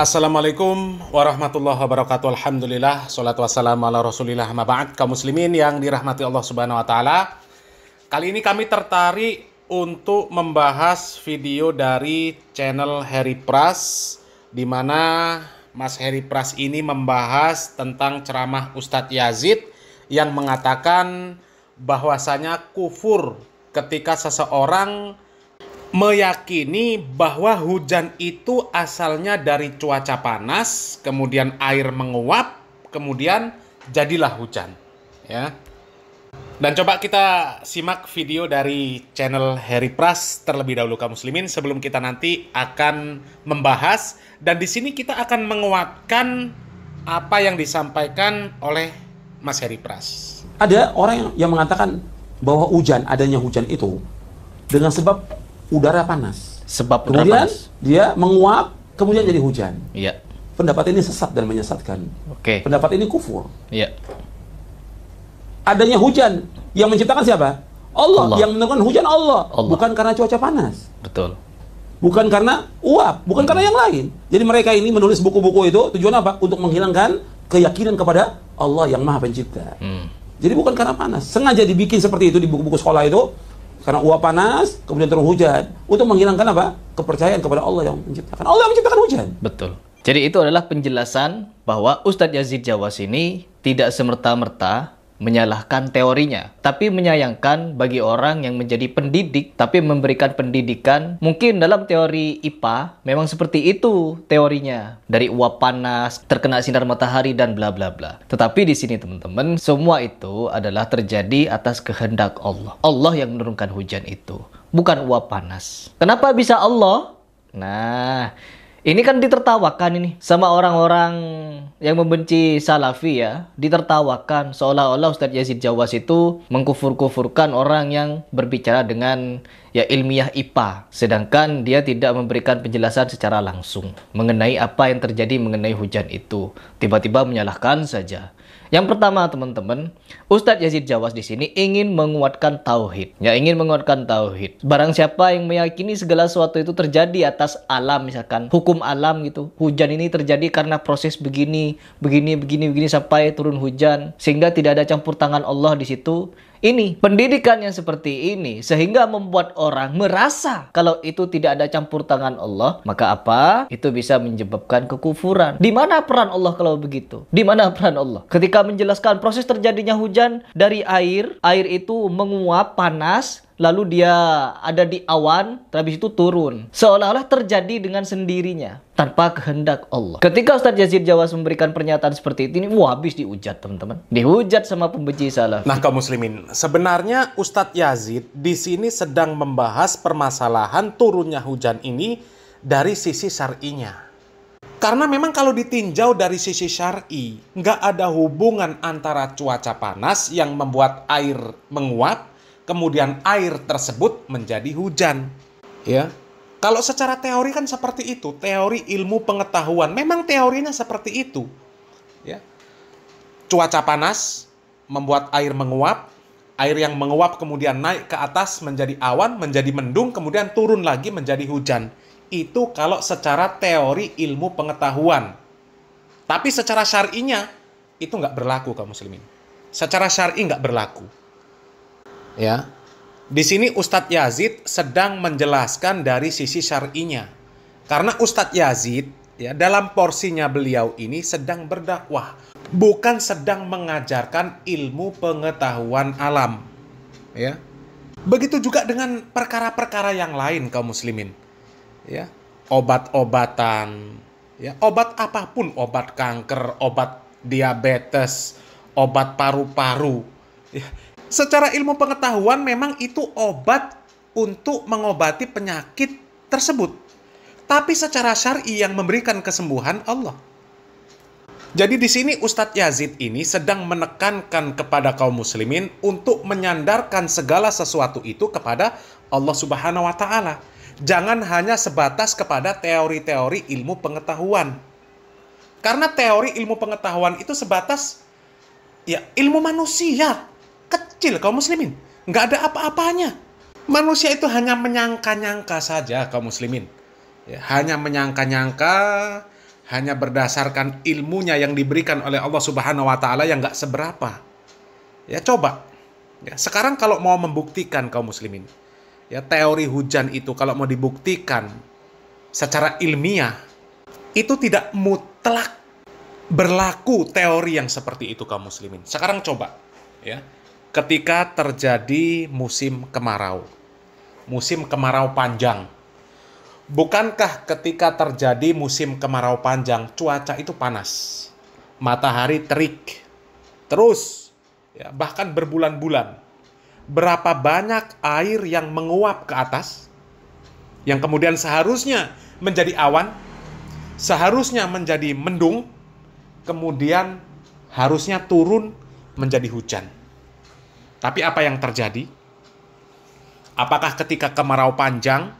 Assalamualaikum warahmatullahi wabarakatuh. Alhamdulillah, salatu wassalamu ala Rasulillah maba'at. Kaum muslimin yang dirahmati Allah Subhanahu wa taala. Kali ini kami tertarik untuk membahas video dari channel Harry Pras di mana Mas Harry Pras ini membahas tentang ceramah Ustadz Yazid yang mengatakan bahwasanya kufur ketika seseorang meyakini bahwa hujan itu asalnya dari cuaca panas, kemudian air menguap, kemudian jadilah hujan. Ya. Dan coba kita simak video dari channel Harry Pras terlebih dahulu kaum muslimin sebelum kita nanti akan membahas dan di sini kita akan menguatkan apa yang disampaikan oleh Mas Harry Pras. Ada orang yang mengatakan bahwa hujan adanya hujan itu dengan sebab udara panas. Sebab kemudian panas. dia menguap, kemudian jadi hujan. Iya. Pendapat ini sesat dan menyesatkan. Oke. Okay. Pendapat ini kufur. Iya. Adanya hujan yang menciptakan siapa? Allah. Allah. Yang menurunkan hujan Allah. Allah. Bukan karena cuaca panas. Betul. Bukan karena uap, bukan hmm. karena yang lain. Jadi mereka ini menulis buku-buku itu tujuan apa? Untuk menghilangkan keyakinan kepada Allah yang Maha Pencipta. Hmm. Jadi bukan karena panas. Sengaja dibikin seperti itu di buku-buku sekolah itu karena uap panas, kemudian turun hujan. Untuk menghilangkan apa? Kepercayaan kepada Allah yang menciptakan. Allah yang menciptakan hujan. Betul. Jadi itu adalah penjelasan bahwa Ustadz Yazid Jawas ini tidak semerta-merta menyalahkan teorinya, tapi menyayangkan bagi orang yang menjadi pendidik tapi memberikan pendidikan. Mungkin dalam teori IPA memang seperti itu teorinya, dari uap panas, terkena sinar matahari dan bla bla bla. Tetapi di sini teman-teman, semua itu adalah terjadi atas kehendak Allah. Allah yang menurunkan hujan itu, bukan uap panas. Kenapa bisa Allah? Nah, ini kan ditertawakan ini sama orang-orang yang membenci Salafi ya, ditertawakan seolah-olah Ustadz Yazid Jawas itu mengkufur-kufurkan orang yang berbicara dengan ya ilmiah IPA, sedangkan dia tidak memberikan penjelasan secara langsung mengenai apa yang terjadi mengenai hujan itu. Tiba-tiba menyalahkan saja. Yang pertama, teman-teman, Ustadz Yazid Jawas di sini ingin menguatkan tauhid. Ya, ingin menguatkan tauhid. Barang siapa yang meyakini segala sesuatu itu terjadi atas alam misalkan, hukum alam gitu. Hujan ini terjadi karena proses begini, begini, begini, begini sampai turun hujan sehingga tidak ada campur tangan Allah di situ ini, pendidikan yang seperti ini sehingga membuat orang merasa kalau itu tidak ada campur tangan Allah, maka apa? Itu bisa menyebabkan kekufuran. Di mana peran Allah kalau begitu? Di mana peran Allah? Ketika menjelaskan proses terjadinya hujan dari air, air itu menguap panas, lalu dia ada di awan, habis itu turun. Seolah-olah terjadi dengan sendirinya, tanpa kehendak Allah. Ketika Ustadz Yazid Jawas memberikan pernyataan seperti ini wah habis diujat teman-teman. Dihujat sama pembenci salah. Nah kaum muslimin, sebenarnya Ustadz Yazid di sini sedang membahas permasalahan turunnya hujan ini dari sisi syar'inya. Karena memang kalau ditinjau dari sisi syari, nggak ada hubungan antara cuaca panas yang membuat air menguap kemudian air tersebut menjadi hujan. Ya. Kalau secara teori kan seperti itu, teori ilmu pengetahuan. Memang teorinya seperti itu. Ya. Cuaca panas membuat air menguap, air yang menguap kemudian naik ke atas menjadi awan, menjadi mendung, kemudian turun lagi menjadi hujan. Itu kalau secara teori ilmu pengetahuan. Tapi secara syar'inya itu nggak berlaku kaum muslimin. Secara syar'i nggak berlaku. Ya. Di sini Ustadz Yazid sedang menjelaskan dari sisi syar'inya. Karena Ustadz Yazid ya dalam porsinya beliau ini sedang berdakwah, bukan sedang mengajarkan ilmu pengetahuan alam. Ya. Begitu juga dengan perkara-perkara yang lain kaum muslimin. Ya, obat-obatan, ya, obat apapun, obat kanker, obat diabetes, obat paru-paru. Ya Secara ilmu pengetahuan memang itu obat untuk mengobati penyakit tersebut. Tapi secara syar'i yang memberikan kesembuhan Allah. Jadi di sini Ustadz Yazid ini sedang menekankan kepada kaum muslimin untuk menyandarkan segala sesuatu itu kepada Allah Subhanahu wa taala. Jangan hanya sebatas kepada teori-teori ilmu pengetahuan. Karena teori ilmu pengetahuan itu sebatas ya ilmu manusia, kecil kaum muslimin. Nggak ada apa-apanya. Manusia itu hanya menyangka-nyangka saja kaum muslimin. Ya, hanya menyangka-nyangka, hanya berdasarkan ilmunya yang diberikan oleh Allah Subhanahu wa taala yang nggak seberapa. Ya coba. Ya, sekarang kalau mau membuktikan kaum muslimin, ya teori hujan itu kalau mau dibuktikan secara ilmiah itu tidak mutlak berlaku teori yang seperti itu kaum muslimin. Sekarang coba ya ketika terjadi musim kemarau. Musim kemarau panjang. Bukankah ketika terjadi musim kemarau panjang, cuaca itu panas? Matahari terik. Terus, ya, bahkan berbulan-bulan. Berapa banyak air yang menguap ke atas, yang kemudian seharusnya menjadi awan, seharusnya menjadi mendung, kemudian harusnya turun menjadi hujan tapi apa yang terjadi? Apakah ketika kemarau panjang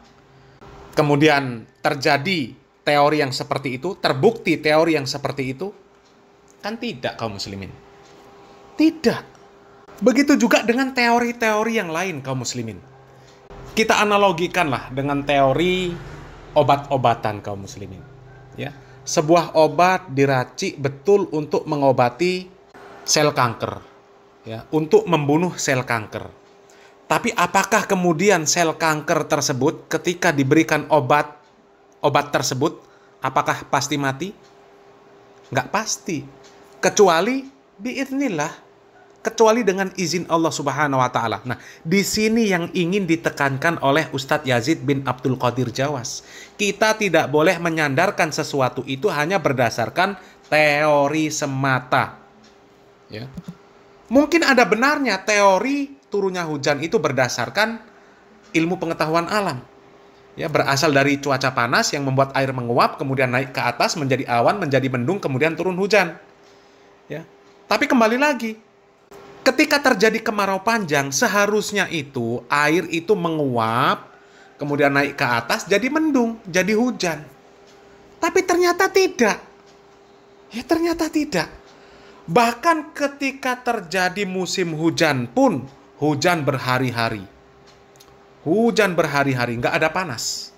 kemudian terjadi teori yang seperti itu, terbukti teori yang seperti itu? Kan tidak kaum muslimin. Tidak. Begitu juga dengan teori-teori yang lain kaum muslimin. Kita analogikanlah dengan teori obat-obatan kaum muslimin. Ya, sebuah obat diracik betul untuk mengobati sel kanker ya, untuk membunuh sel kanker. Tapi apakah kemudian sel kanker tersebut ketika diberikan obat obat tersebut apakah pasti mati? Enggak pasti. Kecuali biiznillah, Kecuali dengan izin Allah Subhanahu wa taala. Nah, di sini yang ingin ditekankan oleh Ustadz Yazid bin Abdul Qadir Jawas. Kita tidak boleh menyandarkan sesuatu itu hanya berdasarkan teori semata. Ya mungkin ada benarnya teori turunnya hujan itu berdasarkan ilmu pengetahuan alam. Ya, berasal dari cuaca panas yang membuat air menguap, kemudian naik ke atas menjadi awan, menjadi mendung, kemudian turun hujan. Ya. Tapi kembali lagi, ketika terjadi kemarau panjang, seharusnya itu air itu menguap, kemudian naik ke atas jadi mendung, jadi hujan. Tapi ternyata tidak. Ya ternyata tidak. Bahkan ketika terjadi musim hujan pun, hujan berhari-hari. Hujan berhari-hari, nggak ada panas.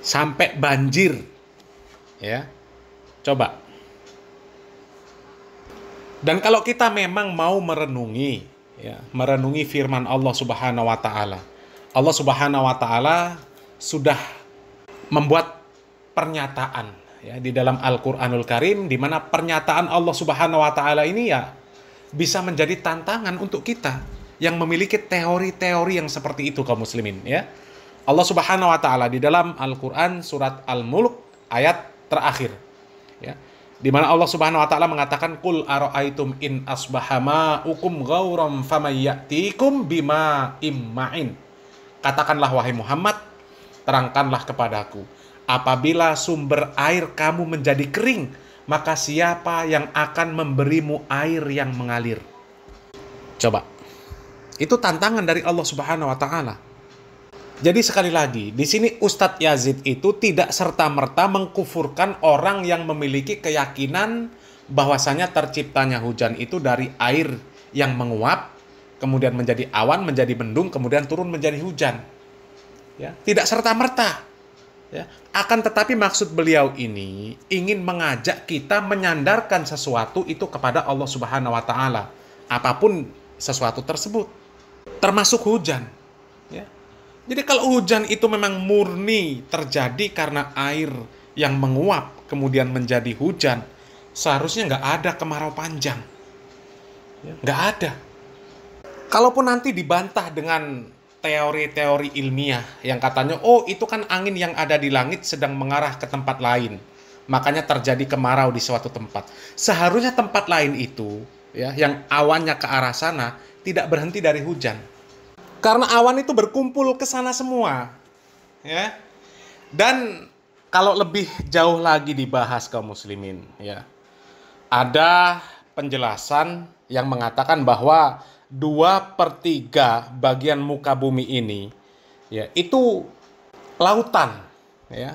Sampai banjir. Ya, coba. Dan kalau kita memang mau merenungi, ya, merenungi firman Allah Subhanahu wa taala. Allah Subhanahu wa taala sudah membuat pernyataan ya di dalam Al-Qur'anul Karim di mana pernyataan Allah Subhanahu wa taala ini ya bisa menjadi tantangan untuk kita yang memiliki teori-teori yang seperti itu kaum muslimin ya. Allah Subhanahu wa taala di dalam Al-Qur'an surat Al-Mulk ayat terakhir ya. Di mana Allah Subhanahu wa taala mengatakan kul araaitum in asbahama ukum ghauram famayatikum bima imma'in. Katakanlah wahai Muhammad, terangkanlah kepadaku Apabila sumber air kamu menjadi kering, maka siapa yang akan memberimu air yang mengalir? Coba. Itu tantangan dari Allah Subhanahu wa taala. Jadi sekali lagi, di sini Ustadz Yazid itu tidak serta-merta mengkufurkan orang yang memiliki keyakinan bahwasanya terciptanya hujan itu dari air yang menguap, kemudian menjadi awan, menjadi mendung kemudian turun menjadi hujan. Ya, tidak serta-merta Ya. Akan tetapi maksud beliau ini ingin mengajak kita menyandarkan sesuatu itu kepada Allah Subhanahu wa taala, apapun sesuatu tersebut, termasuk hujan. Ya. Jadi kalau hujan itu memang murni terjadi karena air yang menguap kemudian menjadi hujan, seharusnya nggak ada kemarau panjang. Ya, nggak ada. Kalaupun nanti dibantah dengan teori-teori ilmiah yang katanya, oh itu kan angin yang ada di langit sedang mengarah ke tempat lain. Makanya terjadi kemarau di suatu tempat. Seharusnya tempat lain itu, ya, yang awannya ke arah sana, tidak berhenti dari hujan. Karena awan itu berkumpul ke sana semua. Ya. Dan kalau lebih jauh lagi dibahas kaum muslimin, ya. Ada penjelasan yang mengatakan bahwa Dua per tiga bagian muka bumi ini, ya itu lautan. ya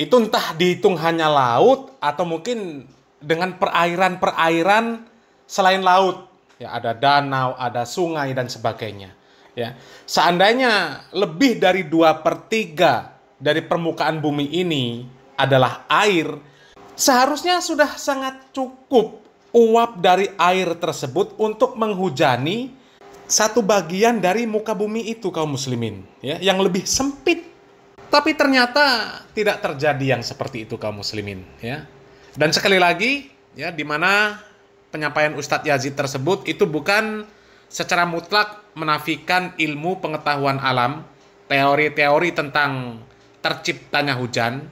Itu entah dihitung hanya laut atau mungkin dengan perairan-perairan selain laut. Ya, ada danau, ada sungai, dan sebagainya. Ya, seandainya lebih dari dua per tiga dari permukaan bumi ini adalah air, seharusnya sudah sangat cukup uap dari air tersebut untuk menghujani satu bagian dari muka bumi itu kaum muslimin ya yang lebih sempit tapi ternyata tidak terjadi yang seperti itu kaum muslimin ya dan sekali lagi ya di mana penyampaian Ustadz Yazid tersebut itu bukan secara mutlak menafikan ilmu pengetahuan alam teori-teori tentang terciptanya hujan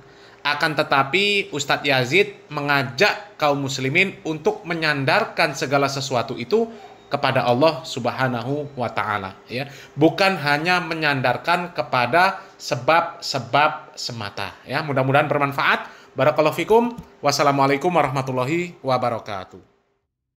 akan tetapi Ustadz Yazid mengajak kaum muslimin untuk menyandarkan segala sesuatu itu kepada Allah Subhanahu wa taala ya. Bukan hanya menyandarkan kepada sebab-sebab semata ya. Mudah-mudahan bermanfaat. Barakallahu fikum. Wassalamualaikum warahmatullahi wabarakatuh.